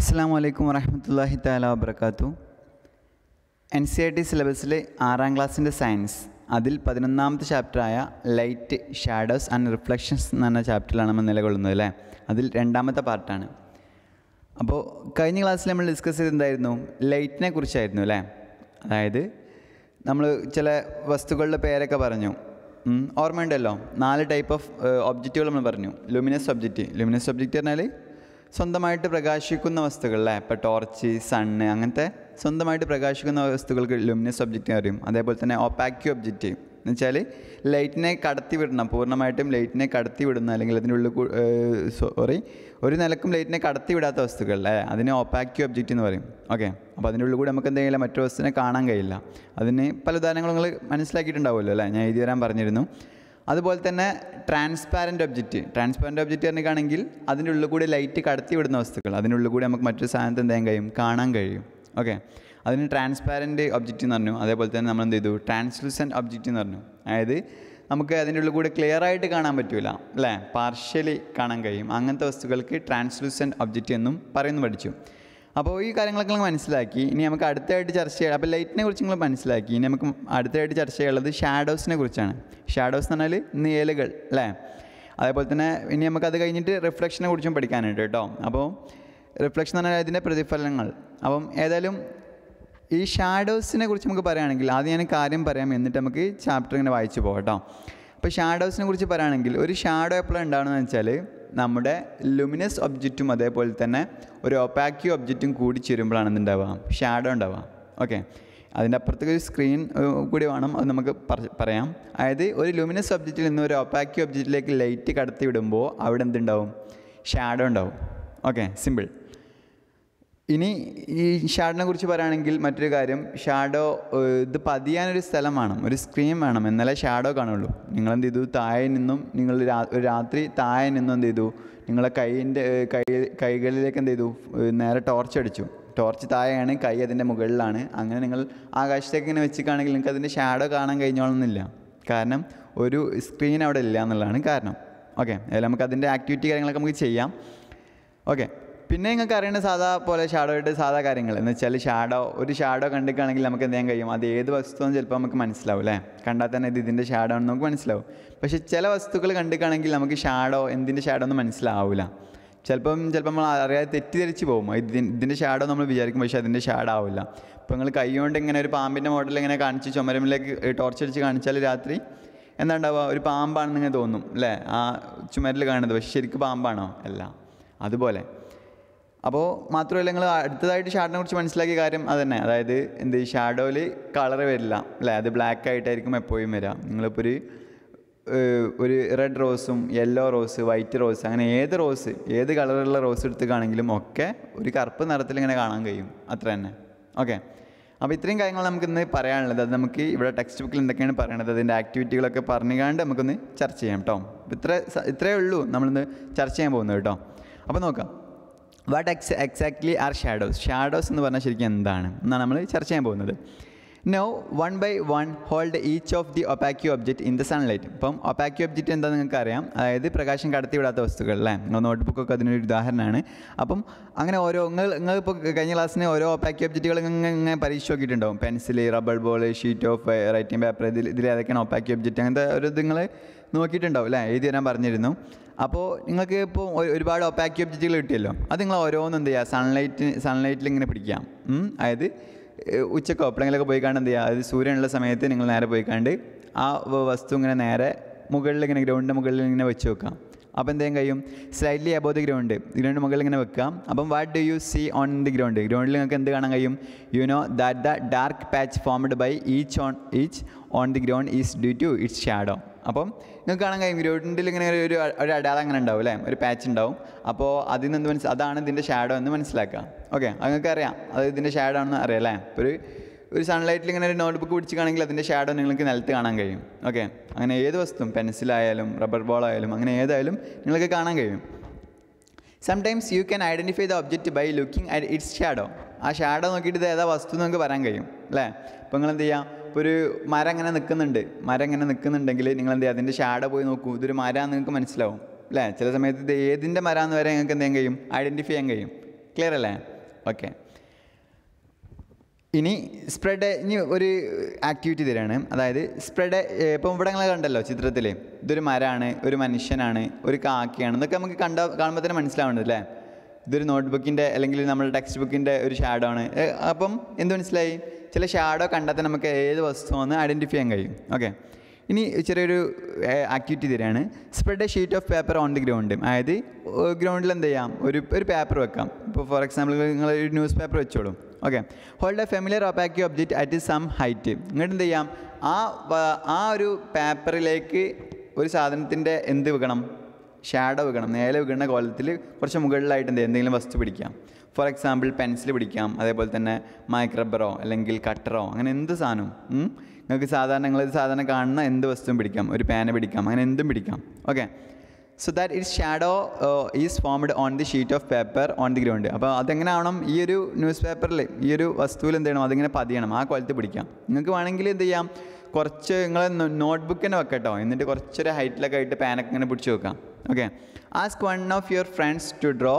അസ്സാം വലൈക്കും വറഹമത്തല്ലാഹി താല വാബർക്കാത്തു N C I e T സിലബസിലെ ആറാം ക്ലാസ്സിൻ്റെ സയൻസ് അതിൽ പതിനൊന്നാമത്തെ ചാപ്റ്ററായ ലൈറ്റ് ഷാഡോസ് ആൻഡ് റിഫ്ലക്ഷൻസ് എന്ന് പറഞ്ഞ ചാപ്റ്ററിലാണ് നമ്മൾ നിലകൊള്ളുന്നത് അല്ലേ അതിൽ രണ്ടാമത്തെ പാർട്ടാണ് അപ്പോൾ കഴിഞ്ഞ ക്ലാസ്സിൽ നമ്മൾ ഡിസ്കസ് ചെയ്തെന്തായിരുന്നു ലൈറ്റിനെ കുറിച്ചായിരുന്നു അല്ലേ അതായത് നമ്മൾ ചില വസ്തുക്കളുടെ പേരൊക്കെ പറഞ്ഞു ഓർമ്മയുണ്ടല്ലോ നാല് ടൈപ്പ് ഓഫ് ഒബ്ജക്റ്റുകൾ നമ്മൾ പറഞ്ഞു ലുമിനസ് ഒബ്ജക്റ്റ് ലുമിനസ് ഒബ്ജക്റ്റ് പറഞ്ഞാൽ സ്വന്തമായിട്ട് പ്രകാശിക്കുന്ന വസ്തുക്കൾ അല്ലേ ഇപ്പോൾ ടോർച്ച് സണ്ണ് അങ്ങനത്തെ സ്വന്തമായിട്ട് പ്രകാശിക്കുന്ന വസ്തുക്കൾക്ക് ലുമിനസ് ഒബ്ജക്റ്റ് അറിയും അതേപോലെ തന്നെ ഒപ്പാക്യു ഒബ്ജക്റ്റ് എന്ന് വെച്ചാൽ ലൈറ്റിനെ കടത്തി വിടണം പൂർണ്ണമായിട്ടും ലൈറ്റിനെ കടത്തി വിടുന്ന അല്ലെങ്കിൽ അതിൻ്റെ ഉള്ളിൽ സോറി ഒരു നിലക്കും ലൈറ്റിനെ കടത്തി വിടാത്ത വസ്തുക്കൾ അല്ലേ അതിനെ ഒപ്പാക്യു ഒബ്ജക്റ്റ് എന്ന് പറയും ഓക്കെ അപ്പോൾ അതിൻ്റെ ഉള്ളിൽ കൂടി നമുക്ക് എന്തെങ്കിലും മറ്റൊരു വസ്തുവിനെ കാണാൻ കഴിയില്ല അതിന് പല ഉദാഹരണങ്ങൾ നിങ്ങൾ മനസ്സിലാക്കിയിട്ടുണ്ടാവുമല്ലോ അല്ലേ ഞാൻ എഴുതി വരാൻ പറഞ്ഞിരുന്നു അതുപോലെ തന്നെ ട്രാൻസ്പാരൻ്റ് ഒബ്ജക്റ്റ് ട്രാൻസ്പാരൻ്റ് ഒബ്ജക്റ്റ് പറഞ്ഞിട്ടാണെങ്കിൽ അതിൻ്റെ ഉള്ളിൽ കൂടി ലൈറ്റ് കടത്തി വിടുന്ന വസ്തുക്കൾ അതിൻ്റെ ഉള്ളിൽ കൂടി നമുക്ക് മറ്റൊരു സാധനത്തെ എന്ത് ചെയ്യാൻ കഴിയും കാണാൻ കഴിയും ഓക്കെ അതിന് ട്രാൻസ്പാരൻ്റ് ഒബ്ജക്റ്റ് എന്ന് പറഞ്ഞു അതേപോലെ തന്നെ നമ്മൾ എന്ത് ചെയ്തു ട്രാൻസ്ലൂസൻറ്റ് ഒബ്ജക്റ്റ് എന്ന് പറഞ്ഞു അതായത് നമുക്ക് അതിൻ്റെ ഉള്ളിൽ കൂടി ക്ലിയർ ആയിട്ട് കാണാൻ പറ്റില്ല അല്ലേ പാർഷ്യലി കാണാൻ കഴിയും അങ്ങനത്തെ വസ്തുക്കൾക്ക് ട്രാൻസ്ലൂസൻറ്റ് ഒബ്ജക്റ്റ് എന്നും പറയുന്നു പഠിച്ചു അപ്പോൾ ഈ കാര്യങ്ങളൊക്കെ നിങ്ങൾ മനസ്സിലാക്കി ഇനി നമുക്ക് അടുത്തായിട്ട് ചർച്ച ചെയ്യാം അപ്പോൾ ലൈറ്റിനെ കുറിച്ച് നിങ്ങൾ മനസ്സിലാക്കി ഇനി നമുക്ക് അടുത്തായിട്ട് ചർച്ച ചെയ്യാനുള്ളത് ഷാഡോസിനെ കുറിച്ചാണ് ഷാഡോസ് എന്ന് പറഞ്ഞാൽ നിഴലുകൾ അല്ലേ അതേപോലെ തന്നെ ഇനി നമുക്ക് അത് കഴിഞ്ഞിട്ട് റിഫ്ലക്ഷനെ കുറിച്ചും പഠിക്കാനുണ്ട് കേട്ടോ അപ്പോൾ റിഫ്ലക്ഷൻ എന്ന് പറഞ്ഞാൽ അതിൻ്റെ പ്രതിഫലനങ്ങൾ അപ്പം ഏതായാലും ഈ ഷാഡോസിനെ കുറിച്ച് നമുക്ക് പറയുകയാണെങ്കിൽ ആദ്യം ഞാൻ കാര്യം പറയാം എന്നിട്ട് നമുക്ക് ചാപ്റ്റർ ഇങ്ങനെ വായിച്ചു പോകാം കേട്ടോ അപ്പോൾ ഷാഡോസിനെ കുറിച്ച് പറയുകയാണെങ്കിൽ ഒരു ഷാഡോ എപ്പോഴാണ് ഉണ്ടാകണമെന്ന് വെച്ചാൽ നമ്മുടെ ലുമിനസ് ഒബ്ജക്റ്റും അതേപോലെ തന്നെ ഒരു ഒപ്പാക്യൂ ഒബ്ജക്റ്റും കൂടി ചേരുമ്പോഴാണ് എന്തുണ്ടാവുക ഷാഡോ ഉണ്ടാവുക ഓക്കെ അതിൻ്റെ അപ്പുറത്തേക്ക് ഒരു സ്ക്രീൻ കൂടി വേണം അത് നമുക്ക് പറയാം അതായത് ഒരു ലുമിനസ് ഒബ്ജക്റ്റിൽ നിന്ന് ഒരു ഒപ്പാക്യൂ ഒബ്ജക്റ്റിലേക്ക് ലൈറ്റ് കടത്തി വിടുമ്പോൾ അവിടെ എന്തുണ്ടാവും ഷാഡോ ഉണ്ടാവും ഓക്കെ സിമ്പിൾ ഇനി ഈ ഷാഡിനെ കുറിച്ച് പറയുകയാണെങ്കിൽ മറ്റൊരു കാര്യം ഷാഡോ ഇത് പതിയാനൊരു സ്ഥലം വേണം ഒരു സ്ക്രീൻ വേണം എന്നാലേ ഷാഡോ കാണുള്ളൂ നിങ്ങളെന്ത് ചെയ്തു താഴെ നിന്നും നിങ്ങൾ ഒരു രാത്രി താഴെ നിന്നും എന്ത് ചെയ്തു നിങ്ങളെ കൈയിൻ്റെ കൈ കൈകളിലേക്ക് എന്ത് ചെയ്തു നേരെ ടോർച്ച് അടിച്ചു ടോർച്ച് താഴെയാണ് കൈ അതിൻ്റെ മുകളിലാണ് അങ്ങനെ നിങ്ങൾ ആകാശത്തേക്ക് ഇങ്ങനെ വെച്ചിക്കാണെങ്കിൽ നിങ്ങൾക്ക് അതിൻ്റെ ഷാഡോ കാണാൻ കഴിഞ്ഞോളന്നില്ല കാരണം ഒരു സ്ക്രീൻ അവിടെ ഇല്ല എന്നുള്ളതാണ് കാരണം ഓക്കെ അതിൽ നമുക്ക് അതിൻ്റെ ആക്ടിവിറ്റി കാര്യങ്ങളൊക്കെ നമുക്ക് ചെയ്യാം ഓക്കെ പിന്നെ നിങ്ങൾക്ക് അറിയേണ്ട സാധാ പോലെ ഷാഡോയിട്ട് സാധാ കാര്യങ്ങൾ എന്ന് വെച്ചാൽ ഷാഡോ ഒരു ഷാഡോ കണ്ടിക്കുകയാണെങ്കിൽ നമുക്ക് എന്ത് കഴിയും അത് ഏത് വസ്തുവെന്ന് ചിലപ്പോൾ നമുക്ക് മനസ്സിലാവും അല്ലേ കണ്ടാൽ തന്നെ ഇത് ഇതിൻ്റെ ഷാഡോ എന്ന് നമുക്ക് മനസ്സിലാവും പക്ഷേ ചില വസ്തുക്കൾ കണ്ടിക്കുകയാണെങ്കിൽ നമുക്ക് ഷാഡോ എന്തിൻ്റെ ഷാഡോ എന്ന് മനസ്സിലാവില്ല ചിലപ്പം ചിലപ്പോൾ നമ്മൾ അറിയാതെ തെറ്റിദ്ധരിച്ച് പോകും ഇതിൻ്റെ ഷാഡോ നമ്മൾ വിചാരിക്കും പക്ഷേ അതിൻ്റെ ഷാഡോ ആവില്ല ഇപ്പോൾ നിങ്ങൾ കൈകൊണ്ട് ഇങ്ങനെ ഒരു പാമ്പിൻ്റെ മോഡൽ ഇങ്ങനെ കാണിച്ച് ചുമരമിലേക്ക് ടോർച്ച് അടിച്ച് കാണിച്ചാൽ രാത്രി എന്താ ഉണ്ടാവുക ഒരു പാമ്പാണെന്ന് ഇങ്ങനെ തോന്നും അല്ലേ ആ ചുമരിൽ കാണുന്നത് പക്ഷേ ശരിക്കും പാമ്പാണോ അല്ല അതുപോലെ അപ്പോൾ മാത്രമല്ല നിങ്ങൾ അടുത്തതായിട്ട് ഷാഡിനെ കുറിച്ച് മനസ്സിലാക്കിയ കാര്യം തന്നെ അതായത് എന്ത് ഷാഡോയിൽ കളർ വരില്ല അല്ലേ അത് ബ്ലാക്ക് ആയിട്ടായിരിക്കും എപ്പോഴും വരാം നിങ്ങളിപ്പോൾ ഒരു ഒരു റെഡ് റോസും യെല്ലോ റോസ് വൈറ്റ് റോസ് അങ്ങനെ ഏത് റോസ് ഏത് കളറുള്ള റോസ് എടുത്തുകാണെങ്കിലും ഒക്കെ ഒരു കറുപ്പ് നിറത്തിൽ ഇങ്ങനെ കാണാൻ കഴിയും അത്ര തന്നെ ഓക്കെ അപ്പോൾ ഇത്രയും കാര്യങ്ങൾ നമുക്ക് ഇന്ന് പറയാനുള്ളത് അത് നമുക്ക് ഇവിടെ ടെക്സ്റ്റ് ബുക്കിൽ എന്തൊക്കെയാണ് പറയണത് അതിൻ്റെ ആക്ടിവിറ്റികളൊക്കെ പറഞ്ഞുകാണ്ട് നമുക്കൊന്ന് ചർച്ച ചെയ്യാം കേട്ടോ ഇത്ര ഇത്രയേ ഉള്ളൂ നമ്മളിന്ന് ചർച്ച ചെയ്യാൻ പോകുന്നത് കേട്ടോ അപ്പോൾ നോക്കാം what ex exactly are shadows shadows എന്ന് പറഞ്ഞാൽ ശരിക്കും എന്താണ് എന്നാണ് നമ്മൾ ചർച്ച ചെയ്യാൻ പോകുന്നത് no one by one hold each of the opaque object in the sunlight ഇപ്പം ഒപ്പാക്യു ഒബ്ജക്റ്റ് എന്താണെന്ന് നിങ്ങൾക്ക് അറിയാം അതായത് പ്രകാശം കടത്തിവിടാത്ത വസ്തുക്കൾ അല്ലേ നിങ്ങൾ നോട്ട്ബുക്കൊക്കെ അതിനൊരു ഉദാഹരണമാണ് അപ്പം അങ്ങനെ ഓരോ നിങ്ങൾ നിങ്ങൾ ഇപ്പോൾ കഴിഞ്ഞ ക്ലാസ്സിന് ഓരോ ഒപ്പാക്യു ഒബ്ജക്റ്റുകൾ ഇങ്ങനെ പരീക്ഷ നോക്കിയിട്ടുണ്ടാവും pencil rubber ball sheet of writing paper ഇതിൽ ഇതിൽ ഏതൊക്കെയാണ് ഒപ്പാക്യു ഒബ്ജക്റ്റ് അങ്ങനത്തെ ഒരു നിങ്ങൾ നോക്കിയിട്ടുണ്ടാവും അല്ലേ എഴുതി തരാൻ പറഞ്ഞിരുന്നു അപ്പോൾ നിങ്ങൾക്ക് ഇപ്പോൾ ഒരുപാട് ഒപ്പാക്കി ഒബ്ജക്റ്റുകൾ കിട്ടിയല്ലോ അത് നിങ്ങൾ ഓരോന്നും എന്ത് ചെയ്യുക സൺലൈറ്റ് സൺലൈറ്റിൽ ഇങ്ങനെ പിടിക്കാം അതായത് ഉച്ചക്ക് എപ്പോഴെങ്കിലൊക്കെ പോയി കാണാൻ എന്ത് ചെയ്യുക അതായത് സൂര്യനുള്ള സമയത്ത് നിങ്ങൾ നേരെ പോയി കണ്ട് ആ വസ്തു ഇങ്ങനെ നേരെ മുകളിൽ ഇങ്ങനെ ഗ്രൗണ്ടിൻ്റെ മുകളിൽ ഇങ്ങനെ വെച്ച് വെക്കാം അപ്പം എന്തെങ്കിലും കഴിയും slightly above the ground ground മുകളിൽ ഇങ്ങനെ വെക്കാം അപ്പം what do you see on the ground ഗ്രൗണ്ടിൽ നിങ്ങൾക്ക് എന്ത് കാണാൻ കഴിയും you know that the dark patch formed by each on each on the ground is due to its shadow അപ്പം നിങ്ങൾക്ക് കാണാൻ കഴിയും ഗ്രോഡിൽ ഇങ്ങനെ ഒരു ഒരു അടയാളം അങ്ങനെ ഉണ്ടാവും അല്ലേ ഒരു പാച്ച് ഉണ്ടാവും അപ്പോൾ അതിൽ നിന്ന് മനസ്സിൽ അതാണ് ഇതിൻ്റെ ഷാഡോ എന്ന് മനസ്സിലാക്കുക ഓക്കെ അത് നിങ്ങൾക്ക് അറിയാം അത് ഇതിൻ്റെ ഷാഡോ ആണെന്ന് അറിയാം അല്ലേ ഒരു ഒരു സൺലൈറ്റിൽ ഇങ്ങനെ ഒരു നോട്ട് ബുക്ക് പിടിച്ചിക്കാണെങ്കിൽ അതിൻ്റെ ഷാഡോ നിങ്ങൾക്ക് നിലത്ത് കാണാൻ കഴിയും ഓക്കെ അങ്ങനെ ഏത് വസ്തു പെൻസിലായാലും റബ്ബർ ബോളായാലും അങ്ങനെ ഏതായാലും നിങ്ങൾക്ക് കാണാൻ കഴിയും sometimes you can identify the object by looking at its shadow ആ ഷാഡോ നോക്കിയിട്ട് ഇത് ഏതാ വസ്തു നിങ്ങൾക്ക് പറയാൻ കഴിയും അല്ലേ അപ്പോൾ നിങ്ങൾ എന്ത് ചെയ്യാം ഒരു മരം അങ്ങനെ നിൽക്കുന്നുണ്ട് മരം അങ്ങനെ നിൽക്കുന്നുണ്ടെങ്കിൽ നിങ്ങൾ എന്ത് ചെയ്യുക അതിൻ്റെ ഷാഡ പോയി നോക്കൂ ഇതൊരു മരം നിങ്ങൾക്ക് മനസ്സിലാവും അല്ലേ ചില സമയത്ത് ഇത് ഏതിൻ്റെ മരാന്ന് വരെ നിങ്ങൾക്ക് എന്തെങ്കിലും കഴിയും ഐഡൻറ്റിഫൈ ചെയ്യാൻ കഴിയും ക്ലിയർ അല്ലേ ഓക്കെ ഇനി സ്പ്രെഡ് ഇനി ഒരു ആക്ടിവിറ്റി തരാണ് അതായത് സ്പ്രെഡ് ഇപ്പം ഇവിടെ നിങ്ങൾ കണ്ടല്ലോ ചിത്രത്തിൽ ഇതൊരു മരമാണ് ഒരു മനുഷ്യനാണ് ഒരു കാക്കയാണ് ഇതൊക്കെ നമുക്ക് കണ്ട കാണുമ്പോൾ തന്നെ മനസ്സിലാവുന്നുണ്ട് അല്ലേ ഇതൊരു നോട്ട്ബുക്കിൻ്റെ അല്ലെങ്കിൽ നമ്മുടെ ടെക്സ്റ്റ് ബുക്കിൻ്റെ ഒരു ഷാഡോ ആണ് അപ്പം എന്ത് മനസ്സിലായി ചില ഷാഡോ കണ്ടെത്താൻ നമുക്ക് ഏത് വസ്തുവെന്ന് ഐഡൻറ്റിഫൈ ചെയ്യാൻ കഴിയും ഓക്കെ ഇനി ചെറിയൊരു ആക്ടിവിറ്റി തരികയാണ് spread a sheet of paper on the ground അതായത് ഗ്രൗണ്ടിൽ എന്ത് ചെയ്യാം ഒരു ഒരു പേപ്പർ വെക്കാം ഇപ്പോൾ ഫോർ എക്സാമ്പിൾ നിങ്ങൾ ഒരു ന്യൂസ് പേപ്പർ വെച്ചോളൂ okay hold a familiar opaque object at some height എന്നിട്ട് എന്ത് ചെയ്യാം ആ ആ ഒരു പേപ്പറിലേക്ക് ഒരു സാധനത്തിൻ്റെ എന്ത് വെക്കണം ഷാഡോ വെക്കണം നേരെ വിൽക്കുന്ന കോലത്തിൽ കുറച്ച് മുകളിലായിട്ട് എന്ത് എന്തെങ്കിലും വസ്തു പിടിക്കാം ഫോർ എക്സാമ്പിൾ പെൻസിൽ പിടിക്കാം അതേപോലെ തന്നെ മൈക്രബറോ അല്ലെങ്കിൽ കട്ടറോ അങ്ങനെ എന്ത് സാധനവും നിങ്ങൾക്ക് സാധാരണ നിങ്ങൾ സാധാരണ കാണുന്ന എന്ത് വസ്തുവും പിടിക്കാം ഒരു പേന പിടിക്കാം അങ്ങനെ എന്തും പിടിക്കാം okay so that it shadow is formed on the sheet of paper on the ground അപ്പോൾ അതെങ്ങനെ ആവണം ഈ ഒരു ന്യൂസ് പേപ്പറിൽ ഈ ഒരു വസ്തുവിൽ എന്ത് ചെയ്യണം അതിങ്ങനെ പതിയണം ആ കൊലത്ത് പിടിക്കാം നിങ്ങൾക്ക് വേണമെങ്കിൽ എന്ത് ചെയ്യാം കുറച്ച് നിങ്ങൾ നോട്ട്ബുക്ക് തന്നെ വെക്കട്ടോ എന്നിട്ട് കുറച്ചൊരു ഹൈറ്റിലൊക്കെ ആയിട്ട് പാനൊക്കെ ഇങ്ങനെ പിടിച്ച് വെക്കാം okay ask one of your friends to draw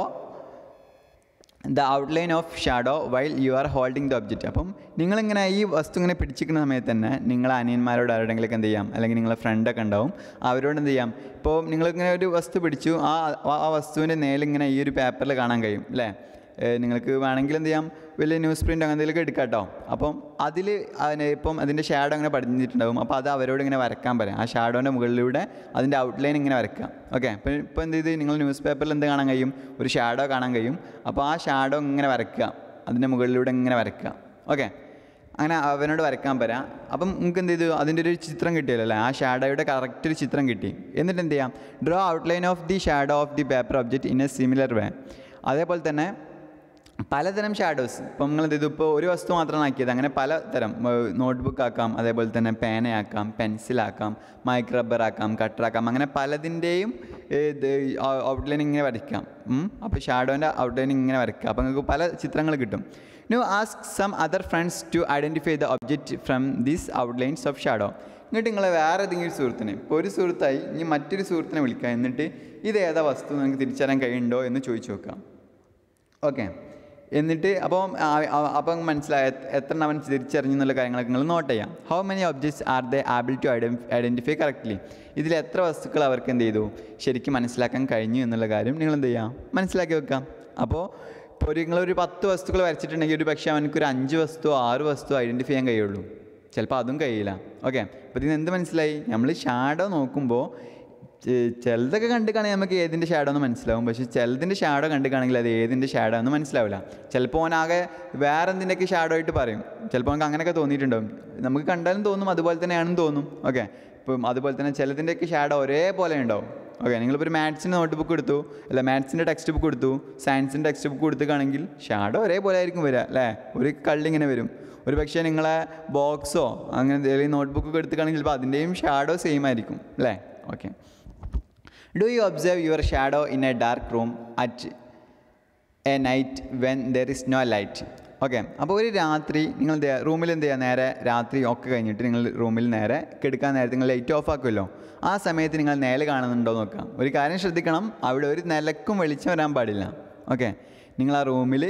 the outline of shadow while you are holding the object അപ്പം നിങ്ങളിങ്ങനെ ഈ വസ്തു ഇങ്ങനെ പിടിച്ചിരിക്കുന്ന സമയത്ത് തന്നെ നിങ്ങളെ അനിയന്മാരോട് ആരോടെങ്കിലൊക്കെ എന്ത് ചെയ്യാം അല്ലെങ്കിൽ നിങ്ങളെ ഫ്രണ്ടൊക്കെ ഉണ്ടാവും അവരോട് എന്ത് ചെയ്യാം ഇപ്പോൾ നിങ്ങളിങ്ങനെ ഒരു വസ്തു പിടിച്ചു ആ ആ വസ്തുവിൻ്റെ നേലിങ്ങനെ ഈ ഒരു പേപ്പറിൽ കാണാൻ കഴിയും അല്ലേ നിങ്ങൾക്ക് വേണമെങ്കിൽ എന്ത് ചെയ്യാം വലിയ ന്യൂസ് പ്രിൻ്റ് അങ്ങനെ എന്തെങ്കിലുമൊക്കെ എടുക്കാം കേട്ടോ അപ്പം അതിൽ അതിനെ ഇപ്പം അതിൻ്റെ ഷാഡോ അങ്ങനെ പഠിഞ്ഞിട്ടുണ്ടാകും അപ്പോൾ അത് അവരോട് ഇങ്ങനെ വരക്കാൻ പറയാം ആ ഷാഡോൻ്റെ മുകളിലൂടെ അതിൻ്റെ ഔട്ട്ലൈൻ ഇങ്ങനെ വരയ്ക്കാം ഓക്കെ അപ്പം ഇപ്പോൾ എന്ത് ചെയ്ത് നിങ്ങൾ ന്യൂസ് പേപ്പറിൽ എന്ത് കാണാൻ കഴിയും ഒരു ഷാഡോ കാണാൻ കഴിയും അപ്പോൾ ആ ഷാഡോ ഇങ്ങനെ വരക്കുക അതിൻ്റെ മുകളിലൂടെ ഇങ്ങനെ വരക്കുക ഓക്കെ അങ്ങനെ അവനോട് വരക്കാൻ പറയാം അപ്പം നിങ്ങൾക്ക് എന്ത് ചെയ്തു അതിൻ്റെ ഒരു ചിത്രം കിട്ടിയല്ലോ അല്ലേ ആ ഷാഡോയുടെ കറക്റ്റ് ഒരു ചിത്രം കിട്ടി എന്നിട്ട് എന്ത് ചെയ്യാം draw outline of the shadow of the paper object in a similar way അതേപോലെ തന്നെ പലതരം ഷാഡോസ് ഇപ്പം നിങ്ങൾ ഇതിപ്പോൾ ഒരു വസ്തു മാത്രമാണ് ആക്കിയത് അങ്ങനെ പലതരം നോട്ട്ബുക്ക് ആക്കാം അതേപോലെ തന്നെ പേനയാക്കാം പെൻസിലാക്കാം മൈക്ക് റബ്ബറാക്കാം കട്ടറാക്കാം അങ്ങനെ പലതിൻ്റെയും ഇത് ഔട്ട്ലൈൻ ഇങ്ങനെ വരയ്ക്കാം അപ്പോൾ ഷാഡോൻ്റെ ഔട്ട്ലൈൻ ഇങ്ങനെ വരയ്ക്കാം അപ്പോൾ നിങ്ങൾക്ക് പല ചിത്രങ്ങൾ കിട്ടും നു ask some other friends to identify the object from these outlines of shadow എന്നിട്ട് നിങ്ങൾ വേറെ ഏതെങ്കിലും ഒരു സുഹൃത്തിനെ ഇപ്പോൾ ഒരു സുഹൃത്തായി ഇനി മറ്റൊരു സുഹൃത്തിനെ വിളിക്കാം എന്നിട്ട് ഇത് ഏതാ വസ്തു നിങ്ങൾക്ക് തിരിച്ചറിയാൻ കഴിയുന്നുണ്ടോ എന്ന് ചോദിച്ചു നോക്കാം ഓക്കെ എന്നിട്ട് അപ്പം അപ്പം മനസ്സിലായ എത്ര അവൻ തിരിച്ചറിഞ്ഞു എന്നുള്ള കാര്യങ്ങളൊക്കെ നിങ്ങൾ നോട്ട് ചെയ്യാം how many objects are the able to identify correctly ഇതിൽ എത്ര വസ്തുക്കൾ അവർക്ക് എന്ത് ചെയ്തു ശരിക്കും മനസ്സിലാക്കാൻ കഴിഞ്ഞു എന്നുള്ള കാര്യം നിങ്ങൾ എന്ത് ചെയ്യാം മനസ്സിലാക്കി വെക്കാം അപ്പോൾ ഇപ്പോൾ ഒരു നിങ്ങളൊരു പത്ത് വസ്തുക്കൾ വരച്ചിട്ടുണ്ടെങ്കിൽ ഒരു പക്ഷേ അവനക്ക് ഒരു അഞ്ച് വസ്തു ആറ് വസ്തു ഐഡൻറ്റിഫൈ ചെയ്യാൻ കഴിയുള്ളൂ ചിലപ്പോൾ അതും കഴിയില്ല ഓക്കെ അപ്പോൾ ഇതിന് എന്ത് മനസ്സിലായി നമ്മൾ ഷാഡോ നോക്കുമ്പോൾ ചിലതൊക്കെ കാണാൻ നമുക്ക് ഏതിൻ്റെ ഷാഡോ എന്ന് മനസ്സിലാവും പക്ഷേ ചിലതിൻ്റെ ഷാഡോ കണ്ടു കാണെങ്കിൽ അത് ഏതിൻ്റെ ഷാഡോ എന്ന് മനസ്സിലാവില്ല ചിലപ്പോൾ ഓനാകെ വേറെ എന്തിൻ്റെയൊക്കെ ഷാഡോ ആയിട്ട് പറയും ചിലപ്പോൾ നമുക്ക് അങ്ങനെയൊക്കെ തോന്നിയിട്ടുണ്ടാവും നമുക്ക് കണ്ടാലും തോന്നും അതുപോലെ തന്നെയാണെന്ന് തോന്നും ഓക്കെ ഇപ്പം അതുപോലെ തന്നെ ചിലതിൻ്റെയൊക്കെ ഷാഡോ ഒരേപോലെ ഉണ്ടാവും ഓക്കെ നിങ്ങളിപ്പോൾ ഒരു മാത്സിൻ്റെ നോട്ട് ബുക്ക് എടുത്തു അല്ല മാത്സിൻ്റെ ടെക്സ്റ്റ് ബുക്ക് എടുത്തു സയൻസിൻ്റെ ടെക്സ്റ്റ് ബുക്ക് എടുത്തുകയാണെങ്കിൽ ഷാഡോ ഒരേപോലെ ആയിരിക്കും വരിക അല്ലേ ഒരു കള്ളിങ്ങനെ ഇങ്ങനെ വരും ഒരു പക്ഷേ നിങ്ങളെ ബോക്സോ അങ്ങനെ എന്തെങ്കിലും നോട്ട് ബുക്കൊക്കെ എടുത്തുകയാണെങ്കിൽ ചിലപ്പോൾ അതിൻ്റെയും ഷാഡോ സെയിം ആയിരിക്കും അല്ലേ okay do you observe your shadow in a dark room at a night when there is no light okay അപ്പോൾ ഒരു രാത്രി നിങ്ങൾ റൂമിൽ എന്ത് ചെയ്യുക നേരെ രാത്രി ഒക്കെ കഴിഞ്ഞിട്ട് നിങ്ങൾ റൂമിൽ നേരെ കിടക്കാൻ നേരത്തെ നിങ്ങൾ ലൈറ്റ് ഓഫ് ആക്കുമല്ലോ ആ സമയത്ത് നിങ്ങൾ നേരെ കാണുന്നുണ്ടോ നോക്കാം ഒരു കാര്യം ശ്രദ്ധിക്കണം അവിടെ ഒരു നിലക്കും വെളിച്ചം വരാൻ പാടില്ല ഓക്കെ നിങ്ങൾ ആ റൂമിൽ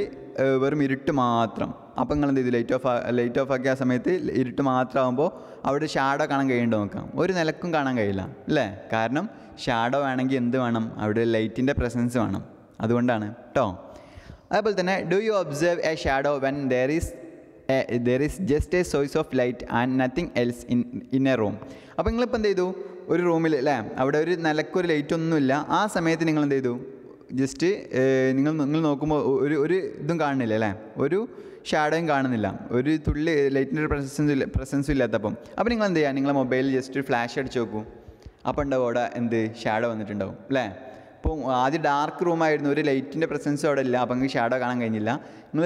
വെറും ഇരുട്ട് മാത്രം അപ്പം നിങ്ങൾ എന്ത് ചെയ്തു ലൈറ്റ് ഓഫ് ലൈറ്റ് ഓഫ് ആക്കിയ ആ സമയത്ത് ഇരുട്ട് മാത്രമാകുമ്പോൾ അവിടെ ഷാഡോ കാണാൻ കഴിയേണ്ട നോക്കാം ഒരു നിലക്കും കാണാൻ കഴിയില്ല അല്ലേ കാരണം ഷാഡോ വേണമെങ്കിൽ എന്ത് വേണം അവിടെ ലൈറ്റിൻ്റെ പ്രസൻസ് വേണം അതുകൊണ്ടാണ് കേട്ടോ അതേപോലെ തന്നെ do you observe a shadow when there is a there is just a സോയ്സ് of light and nothing else in in a room അപ്പോൾ നിങ്ങളിപ്പോൾ എന്ത് ചെയ്തു ഒരു റൂമിൽ അല്ലേ അവിടെ ഒരു നിലക്കൊരു ലൈറ്റ് ഒന്നുമില്ല ആ സമയത്ത് നിങ്ങൾ എന്ത് ചെയ്തു ജസ്റ്റ് നിങ്ങൾ നിങ്ങൾ നോക്കുമ്പോൾ ഒരു ഒരു ഇതും കാണുന്നില്ല അല്ലേ ഒരു ഷാഡോയും കാണുന്നില്ല ഒരു തുള്ളി ലൈറ്റിൻ്റെ പ്രസൻസും ഇല്ല പ്രസൻസും ഇല്ലാത്തപ്പം അപ്പോൾ നിങ്ങൾ എന്ത് ചെയ്യുക നിങ്ങളെ മൊബൈലിൽ ജസ്റ്റ് ഫ്ലാഷ് അടിച്ച് നോക്കൂ അപ്പം ഉണ്ടാവും അവിടെ എന്ത് ഷാഡോ വന്നിട്ടുണ്ടാവും അല്ലേ അപ്പോൾ ആദ്യം ഡാർക്ക് റൂമായിരുന്നു ഒരു ലൈറ്റിൻ്റെ പ്രസൻസ് അവിടെ ഇല്ല അപ്പം നിങ്ങൾക്ക് ഷാഡോ കാണാൻ കഴിഞ്ഞില്ല നിങ്ങൾ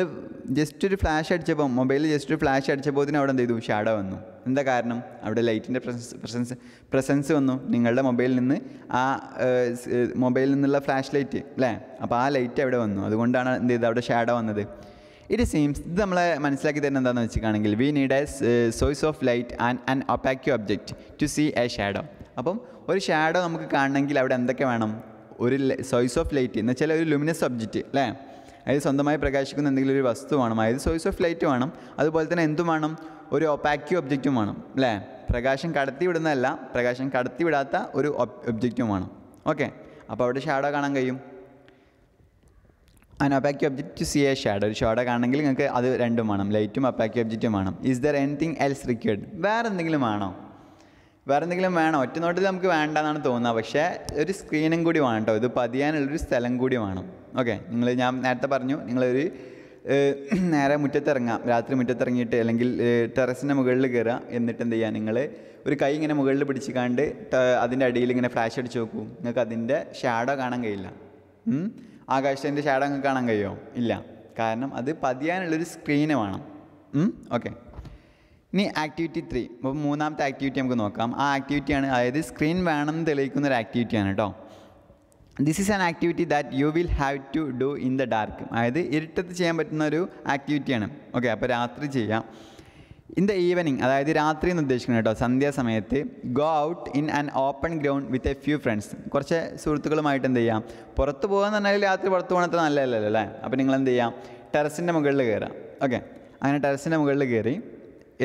ജസ്റ്റ് ഒരു ഫ്ലാഷ് അടിച്ചപ്പം മൊബൈലിൽ ജസ്റ്റ് ഒരു ഫ്ലാഷ് അടിച്ചപ്പോൾ തന്നെ അവിടെ എന്ത് ചെയ്തു ഷാഡോ വന്നു എന്താ കാരണം അവിടെ ലൈറ്റിൻ്റെ പ്രസൻസ് പ്രസൻസ് പ്രസൻസ് വന്നു നിങ്ങളുടെ മൊബൈലിൽ നിന്ന് ആ മൊബൈലിൽ നിന്നുള്ള ഫ്ലാഷ് ലൈറ്റ് അല്ലേ അപ്പോൾ ആ ലൈറ്റ് അവിടെ വന്നു അതുകൊണ്ടാണ് എന്ത് ചെയ്തത് അവിടെ ഷാഡോ വന്നത് ഇറ്റ് സീംസ് ഇത് നമ്മളെ മനസ്സിലാക്കി തരുന്നത് എന്താണെന്ന് വെച്ചിട്ടാണെങ്കിൽ we need a source of light and an opaque object to see a shadow അപ്പം ഒരു ഷാഡോ നമുക്ക് കാണണമെങ്കിൽ അവിടെ എന്തൊക്കെ വേണം ഒരു സോയ്സ് ഓഫ് ലൈറ്റ് എന്ന് വെച്ചാൽ ഒരു ലുമിനസ് ഒബ്ജക്റ്റ് അല്ലേ അതായത് സ്വന്തമായി പ്രകാശിക്കുന്ന എന്തെങ്കിലും ഒരു വസ്തു വേണം അതായത് സോയ്സ് ഓഫ് ലൈറ്റ് വേണം അതുപോലെ തന്നെ എന്തും വേണം ഒരു ഒപ്പാക്യൂ ഒബ്ജക്റ്റും വേണം അല്ലേ പ്രകാശം കടത്തിവിടുന്നതല്ല പ്രകാശം കടത്തിവിടാത്ത ഒരു ഒബ്ജക്റ്റും വേണം ഓക്കെ അപ്പോൾ അവിടെ ഷാഡോ കാണാൻ കഴിയും an opaque object see a shadow ഒരു ഷാഡോ കാണണമെങ്കിൽ നിങ്ങൾക്ക് അത് രണ്ടും വേണം ലൈറ്റും അപ്പാക്കി ഒബ്ജക്റ്റും വേണം is there anything else required വേറെ എന്തെങ്കിലും വേണോ വേറെ എന്തെങ്കിലും വേണം ഒറ്റ നോട്ടിൽ നമുക്ക് വേണ്ടെന്നാണ് തോന്നുന്നത് പക്ഷേ ഒരു സ്ക്രീനും കൂടി വേണം കേട്ടോ ഇത് പതിയാനുള്ളൊരു സ്ഥലം കൂടി വേണം ഓക്കെ നിങ്ങൾ ഞാൻ നേരത്തെ പറഞ്ഞു നിങ്ങളൊരു നേരെ മുറ്റത്തിറങ്ങാം രാത്രി മുറ്റത്തിറങ്ങിയിട്ട് അല്ലെങ്കിൽ ടെറസിൻ്റെ മുകളിൽ കയറാം എന്നിട്ട് എന്ത് ചെയ്യുക നിങ്ങൾ ഒരു കൈ ഇങ്ങനെ മുകളിൽ പിടിച്ചിക്കാണ്ട് അതിൻ്റെ അടിയിൽ ഇങ്ങനെ ഫ്ലാഷ് അടിച്ച് നോക്കൂ നിങ്ങൾക്ക് അതിൻ്റെ ഷാഡോ കാണാൻ കഴിയില്ല ആകാശത്തിൻ്റെ ഷാഡോ നിങ്ങൾക്ക് കാണാൻ കഴിയുമോ ഇല്ല കാരണം അത് പതിയാനുള്ളൊരു സ്ക്രീന് വേണം ഓക്കെ ഇനി ആക്ടിവിറ്റി ത്രീ അപ്പോൾ മൂന്നാമത്തെ ആക്ടിവിറ്റി നമുക്ക് നോക്കാം ആ ആക്ടിവിറ്റിയാണ് അതായത് സ്ക്രീൻ വേണമെന്ന് തെളിയിക്കുന്ന ഒരു ആക്ടിവിറ്റിയാണ് കേട്ടോ this is an activity that you will have to do in the dark അതായത് ഇരുട്ടത്ത് ചെയ്യാൻ പറ്റുന്ന ഒരു ആക്ടിവിറ്റിയാണ് ഓക്കെ അപ്പോൾ രാത്രി ചെയ്യാം ഇൻ ദ ഈവനിങ് അതായത് രാത്രി എന്ന് ഉദ്ദേശിക്കുന്നത് കേട്ടോ സന്ധ്യാസമയത്ത് go out in an open ground with a few friends കുറച്ച് സുഹൃത്തുക്കളുമായിട്ട് എന്ത് ചെയ്യാം പുറത്ത് പോകുക പറഞ്ഞാൽ രാത്രി പുറത്ത് പോകണത്ര നല്ലതല്ലല്ലേ അല്ലേ അപ്പോൾ നിങ്ങൾ എന്ത് ചെയ്യാം ടെറസിൻ്റെ മുകളിൽ കയറാം ഓക്കെ അങ്ങനെ ടെറസിൻ്റെ മുകളിൽ കയറി